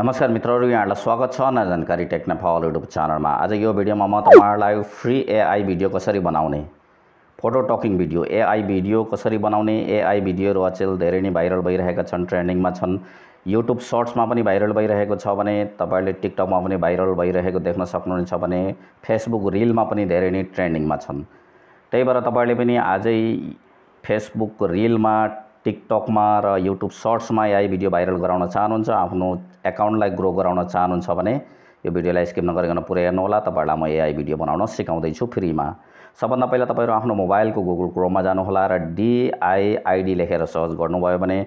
नमस्कार मित्रहरू यहाँहरूलाई स्वागत छ नयाँ जानकारी टेक्न युट्युब च्यानलमा आज यो भिडियोमा म तपाईँहरूलाई फ्री एआई भिडियो कसरी बनाउने photo talking video AI video कसरी बनाउने एआई भिडियोहरू अचेल धेरै नै भाइरल भइरहेका छन् ट्रेन्डिङमा छन् युट्युब सर्ट्समा पनि भाइरल भइरहेको छ भने तपाईँले टिकटकमा पनि भाइरल भइरहेको देख्न सक्नुहुन्छ भने फेसबुक रिलमा पनि धेरै नै ट्रेन्डिङमा छन् त्यही भएर तपाईँले पनि आजै फेसबुक रिलमा टिकटकमा र युट्युब सर्ट्समा या भिडियो भाइरल गराउन चाहनुहुन्छ आफ्नो एकाउन्टलाई ग्रो गराउन चाहनुहुन्छ भने यो भिडियोलाई स्किप नगरिकन पुरै हेर्नुहोला तपाईँहरूलाई म एआई भिडियो बनाउन सिकाउँदैछु फ्रीमा सबभन्दा पहिला तपाईँहरू आफ्नो मोबाइलको गुगल क्रोममा जानुहोला र डिआइआइडी लेखेर सर्च गर्नुभयो भने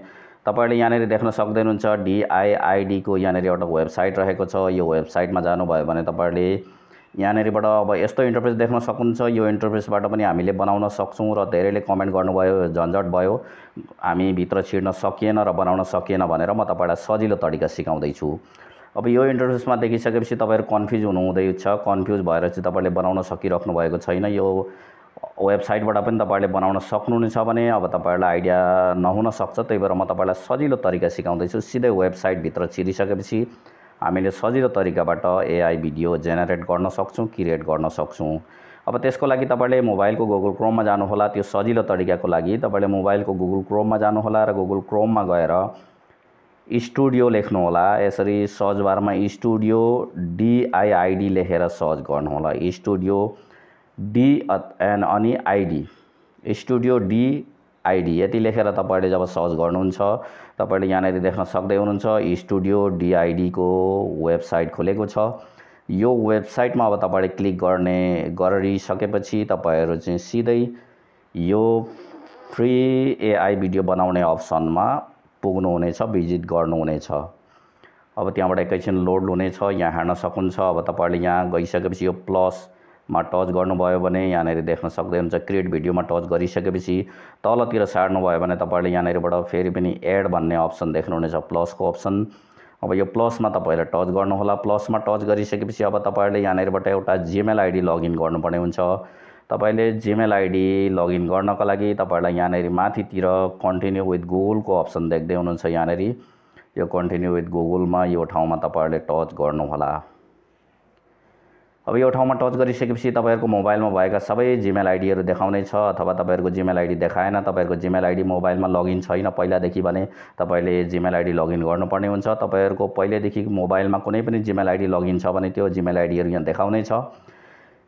तपाईँहरूले यहाँनिर देख्न सक्दैनुहुन्छ डिआइआइडीको यहाँनिर एउटा वेबसाइट रहेको छ यो वेबसाइटमा जानुभयो भने तपाईँहरूले यहाँनिरबाट अब यस्तो इन्टरफेस देख्न सक्नुहुन्छ यो इन्टरफेसबाट पनि हामीले बनाउन सक्छौँ र धेरैले कमेन्ट गर्नुभयो झन्झट भयो हामी भित्र छिर्न सकिएन र बनाउन सकिएन भनेर म तपाईँलाई सजिलो तरिका सिकाउँदैछु अब यो इन्टरफेसमा देखिसकेपछि तपाईँहरू कन्फ्युज हुनुहुँदैछ कन्फ्युज भएर चाहिँ तपाईँले बनाउन सकिराख्नु भएको छैन यो वेबसाइटबाट पनि तपाईँले बनाउन सक्नुहुनेछ भने अब तपाईँहरूलाई आइडिया नहुन सक्छ त्यही भएर म तपाईँलाई सजिलो तरिका सिकाउँदैछु सिधै वेबसाइटभित्र छिरिसकेपछि हामीले सजिलो तरिकाबाट एआई भिडियो जेनेरेट गर्न सक्छौँ क्रिएट गर्न सक्छौँ अब त्यसको लागि तपाईँले मोबाइलको गुगल क्रोममा जानुहोला त्यो सजिलो तरिकाको लागि तपाईँले मोबाइलको गुगल क्रोममा जानुहोला र गुगल क्रोममा गएर स्टुडियो लेख्नुहोला यसरी सर्च बारमा स्टुडियो डिआइआइडी लेखेर सर्च गर्नुहोला स्टुडियो डी एन अनि आइडी स्टुडियो डी आइडी यति लेखेर तपाईँले जब सर्च गर्नुहुन्छ तपाईँले यहाँनिर देख्न सक्दै हुनुहुन्छ स्टुडियो डिआइडीको वेबसाइट खोलेको छ यो वेबसाइटमा अब तपाईँले क्लिक गर्ने गरिसकेपछि तपाईँहरू चाहिँ सिधै यो फ्री एआई भिडियो बनाउने अप्सनमा पुग्नुहुनेछ भिजिट गर्नुहुनेछ अब त्यहाँबाट एकैछिन लोड हुनेछ यहाँ हेर्न सक्नुहुन्छ अब तपाईँले यहाँ गइसकेपछि यो प्लस मा टच गर्नुभयो भने यहाँनिर देख्न सक्दै हुन्छ क्रिएट भिडियोमा टच गरिसकेपछि तलतिर सार्नुभयो भने तपाईँले यहाँनिरबाट फेरि पनि एड भन्ने अप्सन देख्नुहुनेछ प्लसको अप्सन अब यो प्लसमा तपाईँहरूले टच गर्नुहोला प्लसमा टच गरिसकेपछि अब तपाईँहरूले यहाँनिरबाट एउटा जिमेल आइडी लगइन गर्नुपर्ने हुन्छ तपाईँले जिमेल आइडी लगइन गर्नको लागि तपाईँहरूलाई यहाँनिर माथितिर कन्टिन्यू विथ गुगलको अप्सन देख्दै हुनुहुन्छ यहाँनिर यो कन्टिन्यू विथ गुगलमा यो ठाउँमा तपाईँहरूले टच गर्नुहोला अब यो ठाउँमा टच गरिसकेपछि तपाईँहरूको मोबाइलमा भएका सबै जिमेल आइडीहरू देखाउने छ अथवा तपाईँहरूको जिमेल आइडी देखाएन तपाईँहरूको जिमेल आइडी मोबाइलमा लगइन छैन पहिलादेखि भने तपाईँले जिमेल आइडी लगइन गर्नुपर्ने हुन्छ तपाईँहरूको पहिल्यैदेखि मोबाइलमा कुनै पनि जिमेल आइडी लगइन छ भने त्यो जिमेल आइडीहरू यहाँ देखाउने छ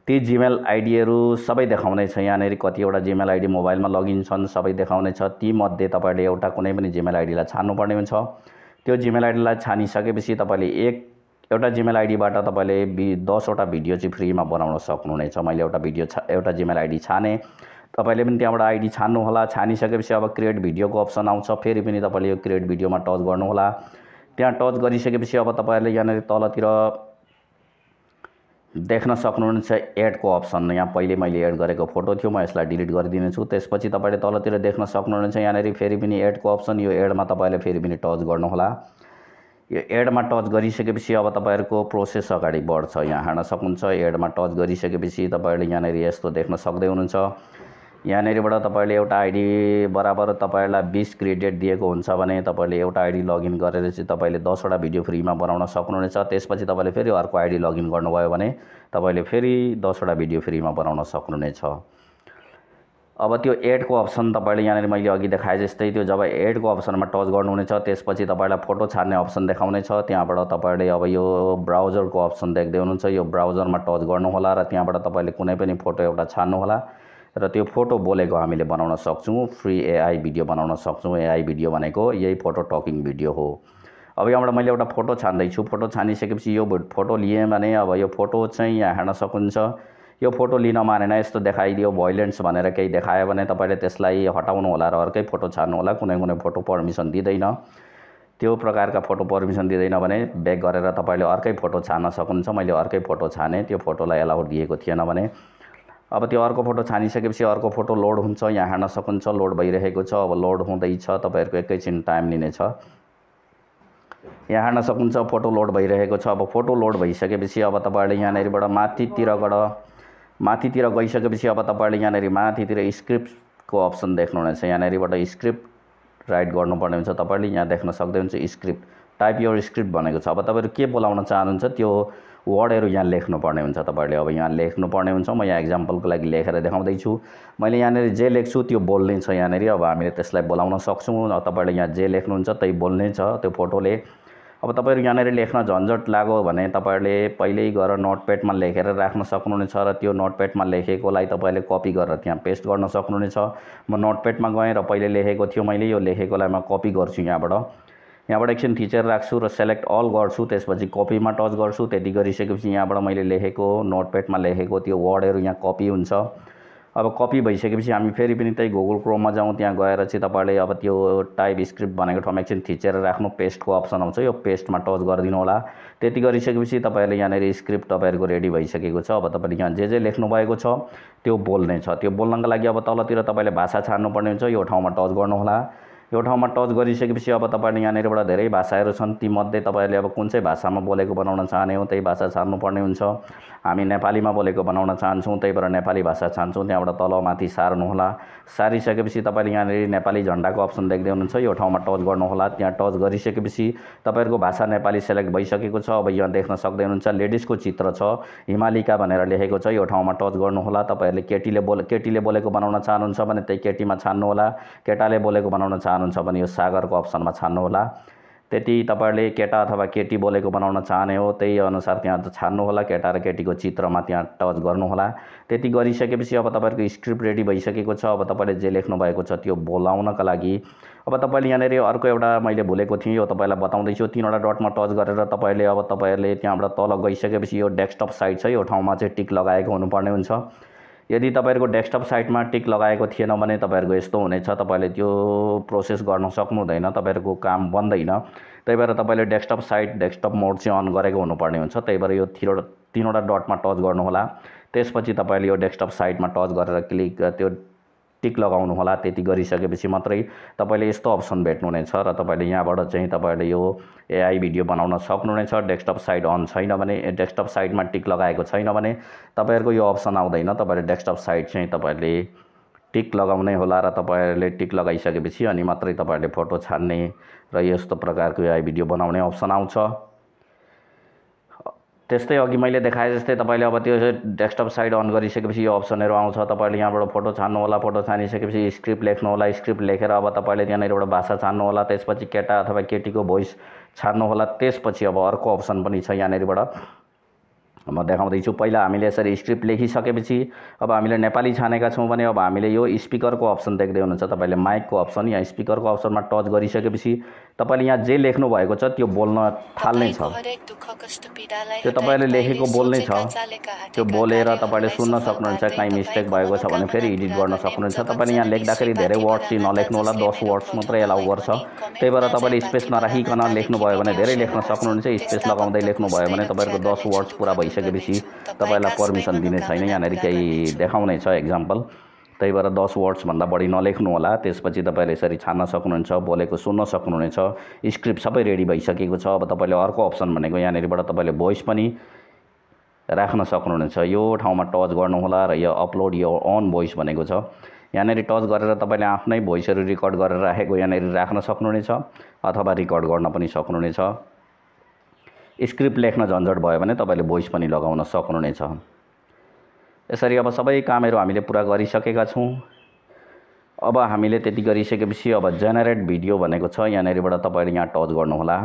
ती जिमेल आइडीहरू सबै देखाउने छ यहाँनिर कतिवटा जिमेल आइडी मोबाइलमा लगइन छन् सबै देखाउने छ तीमध्ये तपाईँले एउटा कुनै पनि जिमेल आइडीलाई छान्नुपर्ने हुन्छ त्यो जिमेल आइडीलाई छानिसकेपछि तपाईँले एक एउटा जिमेल आइडीबाट तपाईँले बि दसवटा भिडियो चाहिँ फ्रीमा बनाउन सक्नुहुनेछ मैले एउटा भिडियो छा एउटा जिमेल आइडी छाने तपाईँले पनि त्यहाँबाट आइडी छान्नुहोला छानिसकेपछि अब क्रिएट भिडियोको अप्सन आउँछ फेरि पनि तपाईँले यो क्रिएट भिडियोमा टच गर्नुहोला त्यहाँ टच गरिसकेपछि अब तपाईँहरूले यहाँनिर तलतिर देख्न सक्नुहुनेछ एडको अप्सन यहाँ पहिले मैले एड गरेको फोटो थियो म यसलाई डिलिट गरिदिनेछु त्यसपछि तपाईँले तलतिर देख्न सक्नुहुनेछ यहाँनिर फेरि पनि एडको अप्सन यो एडमा तपाईँले फेरि पनि टच गर्नुहोला यो एडमा टच गरिसकेपछि अब तपाईँहरूको प्रोसेस अगाडि बढ्छ यहाँ हान्न सक्नुहुन्छ एडमा टच गरिसकेपछि तपाईँहरूले यहाँनिर यस्तो देख्न सक्दै हुनुहुन्छ यहाँनिरबाट तपाईँले एउटा आइडी बराबर तपाईँलाई बिस क्रेडिट दिएको हुन्छ भने तपाईँले एउटा आइडी लगइन गरेर चाहिँ तपाईँले दसवटा भिडियो फ्रीमा बनाउन सक्नुहुनेछ त्यसपछि तपाईँले फेरि अर्को आइडी लगइन गर्नुभयो भने तपाईँले फेरि दसवटा भिडियो फ्रीमा बनाउन सक्नुहुनेछ अब त्यो एडको अप्सन तपाईँले यहाँनिर मैले अघि देखाएँ जस्तै त्यो जब एडको अप्सनमा टच गर्नुहुनेछ त्यसपछि तपाईँलाई फोटो छाड्ने अप्सन देखाउनेछ त्यहाँबाट तपाईँले अब यो ब्राउजरको अप्सन देख्दै हुनुहुन्छ यो ब्राउजरमा टच गर्नुहोला र त्यहाँबाट तपाईँले कुनै पनि फोटो एउटा छान्नुहोला र त्यो फोटो बोलेको हामीले बनाउन सक्छौँ फ्री एआई भिडियो बनाउन सक्छौँ एआई भिडियो भनेको यही फोटो टकिङ भिडियो हो अब यहाँबाट मैले एउटा फोटो छान्दैछु फोटो छानिसकेपछि यो फोटो लिएँ भने अब यो फोटो चाहिँ यहाँ हेर्न सकिन्छ यो फोटो लिन मानेन यस्तो देखाइदियो भोइलेन्स भनेर केही देखायो भने तपाईँले त्यसलाई हटाउनु होला र अर्कै फोटो छान्नु होला कुनै कुनै फोटो पर्मिसन दिँदैन त्यो प्रकारका फोटो पर्मिसन दिँदैन भने ब्याक गरेर तपाईँले अर्कै फोटो छान्न सक्नुहुन्छ मैले अर्कै फोटो छाने त्यो फोटोलाई एलाउड दिएको थिएन भने अब त्यो अर्को फोटो छानिसकेपछि अर्को फोटो लोड हुन्छ यहाँ हान्न सकिन्छ लोड भइरहेको छ अब लोड हुँदैछ तपाईँहरूको एकैछिन टाइम लिनेछ यहाँ हान्न सक्नुहुन्छ फोटो लोड भइरहेको छ अब फोटो लोड भइसकेपछि अब तपाईँहरूले यहाँनिरबाट माथितिरबाट माथितिर गइसकेपछि अब तपाईँले यहाँनिर माथितिर स्क्रिप्टको अप्सन देख्नुहुनेछ यहाँनिरबाट स्क्रिप्ट राइट गर्नुपर्ने हुन्छ तपाईँले यहाँ देख्न सक्दै हुन्छ स्क्रिप्ट टाइप यो स्क्रिप्ट भनेको छ अब तपाईँहरू के बोलाउन चाहनुहुन्छ त्यो वर्डहरू यहाँ लेख्नुपर्ने हुन्छ तपाईँहरूले अब यहाँ लेख्नुपर्ने हुन्छ म यहाँ एक्जाम्पलको लागि लेखेर देखाउँदैछु मैले यहाँनिर जे लेख्छु त्यो बोल्ने छ यहाँनिर अब हामीले त्यसलाई बोलाउन सक्छौँ तपाईँहरूले यहाँ जे लेख्नुहुन्छ त्यही बोल्ने छ त्यो फोटोले अब तपाईँहरू यहाँनिर लेख्न झन्झट लाग्यो भने तपाईँहरूले पहिल्यै गएर नोटप्याडमा लेखेर राख्न सक्नुहुनेछ र त्यो नोटप्याडमा लेखेकोलाई तपाईँले कपी गरेर त्यहाँ पेस्ट गर्न सक्नुहुनेछ म नोटप्याडमा र पहिले लेखेको थियो मैले यो लेखेकोलाई म कपी गर्छु यहाँबाट यहाँबाट एकछिन थिचेर राख्छु र सेलेक्ट अल गर्छु त्यसपछि कपीमा टच गर्छु त्यति गरिसकेपछि यहाँबाट मैले लेखेको नोटप्याडमा लेखेको त्यो वर्डहरू यहाँ कपी हुन्छ अब कपी भइसकेपछि हामी फेरि पनि त्यही गुगल क्रोममा जाउँ त्यहाँ गएर चाहिँ तपाईँले अब त्यो टाइप स्क्रिप्ट भनेको ठाउँमा एकछिन थिचेर राख्नु पेस्टको अप्सन आउँछ यो पेस्टमा टच गरिदिनु होला त्यति गरिसकेपछि तपाईँहरूले यहाँनिर स्क्रिप्ट तपाईँहरूको रेडी भइसकेको छ अब तपाईँले यहाँ जे जे लेख्नु भएको छ त्यो बोल्ने छ त्यो बोल्नको लागि अब तलतिर तपाईँले भाषा छान्नुपर्ने हुन्छ यो ठाउँमा टच गर्नुहोला यो ठाउँमा टच गरिसकेपछि अब तपाईँले यहाँनिरबाट धेरै भाषाहरू छन् तीमध्ये तपाईँहरूले अब कुन चाहिँ भाषामा बोलेको बनाउन चाहने हो त्यही भाषा छान्नुपर्ने हुन्छ हामी नेपालीमा बोलेको बनाउन चाहन्छौँ त्यही भएर नेपाली भाषा छान्छौँ त्यहाँबाट तल माथि सार्नुहोला सारिसकेपछि तपाईँले यहाँनिर नेपाली झन्डाको अप्सन देख्दै हुनुहुन्छ यो ठाउँमा टच गर्नुहोला त्यहाँ टच गरिसकेपछि तपाईँहरूको भाषा नेपाली सेलेक्ट भइसकेको छ अब यहाँ देख्न सक्दै हुनुहुन्छ लेडिजको चित्र छ हिमालिका भनेर लेखेको छ यो ठाउँमा टच गर्नुहोला तपाईँहरूले केटीले बोले केटीले बोलेको बनाउन चाहनुहुन्छ भने त्यही केटीमा छान्नुहोला केटाले बोलेको बनाउन चाहनु चाहनुहुन्छ भने यो सागरको अप्सनमा छान्नुहोला त्यति तपाईँहरूले केटा अथवा केटी बोलेको बनाउन चाहने हो त्यही अनुसार त्यहाँ छान्नुहोला केटा र केटीको चित्रमा त्यहाँ टच गर्नुहोला त्यति गरिसकेपछि अब तपाईँहरूको स्क्रिप्ट रेडी भइसकेको छ अब तपाईँले जे लेख्नु भएको छ त्यो बोलाउनका लागि अब तपाईँले यहाँनिर अर्को एउटा मैले भुलेको थिएँ यो तपाईँलाई बताउँदैछु तिनवटा डटमा टच गरेर तपाईँले अब तपाईँहरूले त्यहाँबाट तल गइसकेपछि यो डेस्कटप साइट छ यो ठाउँमा चाहिँ टिक लगाएको हुनुपर्ने हुन्छ यदि तपाईँहरूको डेस्कटप साइटमा टिक लगाएको थिएन भने तपाईँहरूको यस्तो हुनेछ तपाईँले त्यो प्रोसेस गर्न सक्नु हुँदैन तपाईँहरूको काम बन्दैन त्यही भएर तपाईँले डेस्कटप साइट डेस्कटप मोड चाहिँ अन गरेको हुनुपर्ने हुन्छ त्यही भएर यो तिनवटा तिनवटा डटमा टच गर्नुहोला त्यसपछि तपाईँले यो डेस्कटप साइटमा टच गरेर क्लिक त्यो टिक लगाउनु होला त्यति गरिसकेपछि मात्रै तपाईँले यस्तो अप्सन भेट्नुहुनेछ र तपाईँले यहाँबाट चाहिँ तपाईँले यो एआई भिडियो बनाउन सक्नुहुनेछ डेस्कटप साइट अन छैन भने डेस्कटप साइटमा टिक लगाएको छैन भने तपाईँहरूको यो अप्सन आउँदैन तपाईँले डेस्कटप साइट चाहिँ तपाईँहरूले टिक लगाउनै होला र तपाईँहरूले टिक लगाइसकेपछि अनि मात्रै तपाईँहरूले फोटो छान्ने र यस्तो प्रकारको एआई भिडियो बनाउने अप्सन आउँछ त्यस्तै अघि मैले देखाएँ जस्तै तपाईँले अब त्यो डेस्कटप साइड अन गरिसकेपछि यो अप्सनहरू आउँछ तपाईँले यहाँबाट फोटो छान्नु होला फोटो छानिसकेपछि स्क्रिप्ट लेख्नु होला स्क्रिप्ट लेखेर अब तपाईँले त्यहाँनिरबाट भाषा छान्नु होला त्यसपछि केटा अथवा केटीको भोइस छान्नु होला त्यसपछि अब अर्को अप्सन पनि छ यहाँनिरबाट म देखाउँदैछु पहिला हामीले यसरी स्क्रिप्ट लेखिसकेपछि अब हामीले नेपाली छानेका छौँ भने अब हामीले यो स्पिकरको अप्सन देख्दै हुनुहुन्छ तपाईँले माइकको अप्सन यहाँ स्पिकरको अप्सनमा टच गरिसकेपछि तपाईँले यहाँ जे लेख्नु भएको छ त्यो बोल्न थाल्ने छ त्यो तपाईँले लेखेको बोल्ने छ त्यो बोलेर तपाईँले सुन्न सक्नुहुन्छ कहीँ मिस्टेक भएको छ भने फेरि एडिट गर्न सक्नुहुन्छ तपाईँले यहाँ लेख्दाखेरि धेरै वर्ड्स चाहिँ नलेख्नु होला दस वर्ड्स मात्रै एलाउ गर्छ त्यही भएर तपाईँले स्पेस नराखिकन लेख्नुभयो भने धेरै लेख्न सक्नुहुन्छ स्पेस लगाउँदै लेख्नुभयो भने तपाईँहरूको दस वर्ड्स पुरा भइसक्यो गरिसकेपछि तपाईँलाई पर्मिसन दिने छैन यहाँनिर केही देखाउने छ एक्जाम्पल त्यही भएर दस वर्ड्सभन्दा बढी नलेख्नु होला त्यसपछि तपाईँले यसरी छान्न सक्नुहुन्छ बोलेको सुन्न सक्नुहुनेछ स्क्रिप्ट सबै रेडी भइसकेको छ अब तपाईँले अर्को अप्सन भनेको यहाँनिरबाट तपाईँले भोइस पनि राख्न सक्नुहुनेछ यो ठाउँमा टच गर्नुहोला र यो अपलोड यो अन भोइस भनेको छ यहाँनिर टच गरेर तपाईँले आफ्नै भोइसहरू रेकर्ड गरेर राखेको यहाँनिर राख्न सक्नुहुनेछ अथवा रेकर्ड गर्न पनि सक्नुहुनेछ स्क्रिप्ट लेख्न झन्झट भयो भने तपाईँले भोइस पनि लगाउन सक्नुहुनेछ यसरी अब सबै कामहरू हामीले पुरा गरिसकेका छौँ अब हामीले त्यति गरिसकेपछि अब जेनेरेट भिडियो भनेको छ यहाँनिरबाट तपाईँले यहाँ टच गर्नुहोला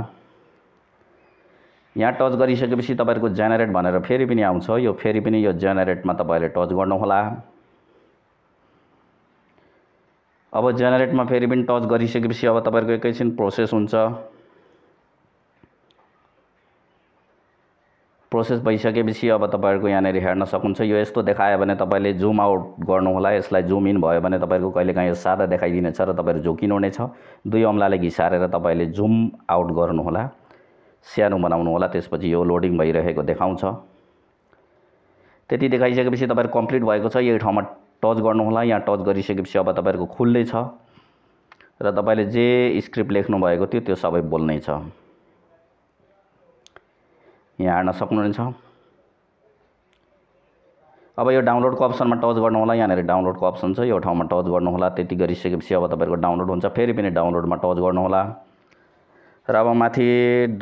यहाँ टच गरिसकेपछि तपाईँहरूको जेनेरेट भनेर फेरि पनि आउँछ यो फेरि पनि यो जेनेरेटमा तपाईँले टच गर्नुहोला अब जेनेरेटमा फेरि पनि टच गरिसकेपछि अब तपाईँहरूको एकैछिन प्रोसेस हुन्छ प्रोसेस भइसकेपछि अब तपाईँहरूको यहाँनिर हेर्न सक्नुहुन्छ यो यस्तो देखायो भने तपाईँले जुम आउट गर्नुहोला यसलाई जुम इन भयो भने तपाईँहरूको कहिलेकाहीँ यो सादा देखाइदिनेछ र तपाईँहरू झोकिनु हुनेछ दुई अम्लालाई घिसारेर तपाईँले जुम आउट गर्नुहोला सानो बनाउनुहोला त्यसपछि यो लोडिङ भइरहेको देखाउँछ त्यति देखाइसकेपछि तपाईँहरू कम्प्लिट भएको छ यही ठाउँमा टच गर्नुहोला यहाँ टच गरिसकेपछि अब तपाईँहरूको खुल्लै छ र तपाईँले जे स्क्रिप्ट लेख्नुभएको थियो त्यो सबै बोल्ने छ यहाँ हार्न सक्नुहुन्छ अब यो डाउनलोडको अप्सनमा टच गर्नुहोला यहाँनिर डाउनलोडको अप्सन छ यो ठाउँमा टच गर्नुहोला त्यति गरिसकेपछि अब तपाईँहरूको डाउनलोड हुन्छ फेरि पनि डाउनलोडमा टच गर्नुहोला र अब माथि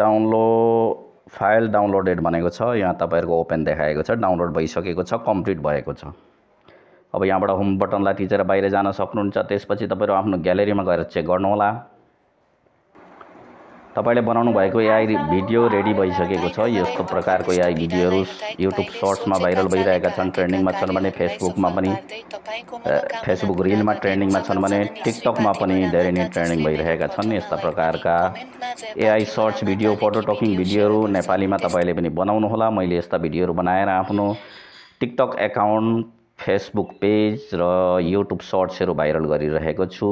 डाउनलोड फाइल डाउनलोडेड भनेको छ यहाँ तपाईँहरूको ओपन देखाएको छ डाउनलोड भइसकेको छ कम्प्लिट भएको छ अब यहाँबाट होम बटनलाई थिचेर बाहिर जान सक्नुहुन्छ त्यसपछि तपाईँहरू आफ्नो ग्यालेरीमा गएर चेक गर्नुहोला तपाईँले बनाउनु भएको एआई भिडियो रेडी भइसकेको छ यस्तो प्रकारको एआई भिडियोहरू युट्युब सर्ट्समा भाइरल भइरहेका छन् ट्रेन्डिङमा छन् भने फेसबुकमा पनि फेसबुक रिलमा ट्रेन्डिङमा छन् भने टिकटकमा पनि धेरै नै ट्रेन्डिङ भइरहेका छन् यस्ता प्रकारका AI shorts video photo talking भिडियोहरू नेपालीमा तपाईँले पनि बनाउनुहोला मैले यस्ता भिडियोहरू बनाएर आफ्नो टिकटक एकाउन्ट फेसबुक पेज र युट्युब सर्ट्सहरू भाइरल गरिरहेको छु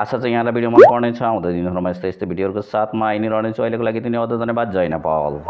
आशा चाहिँ यहाँलाई भिडियो मन पर्नेछ आउँदै दिनहरूमा यस्तै यस्तै भिडियोहरूको साथमा आइ नै रहनेछु अहिलेको लागि तिनी अझ धन्यवाद जय नेपाल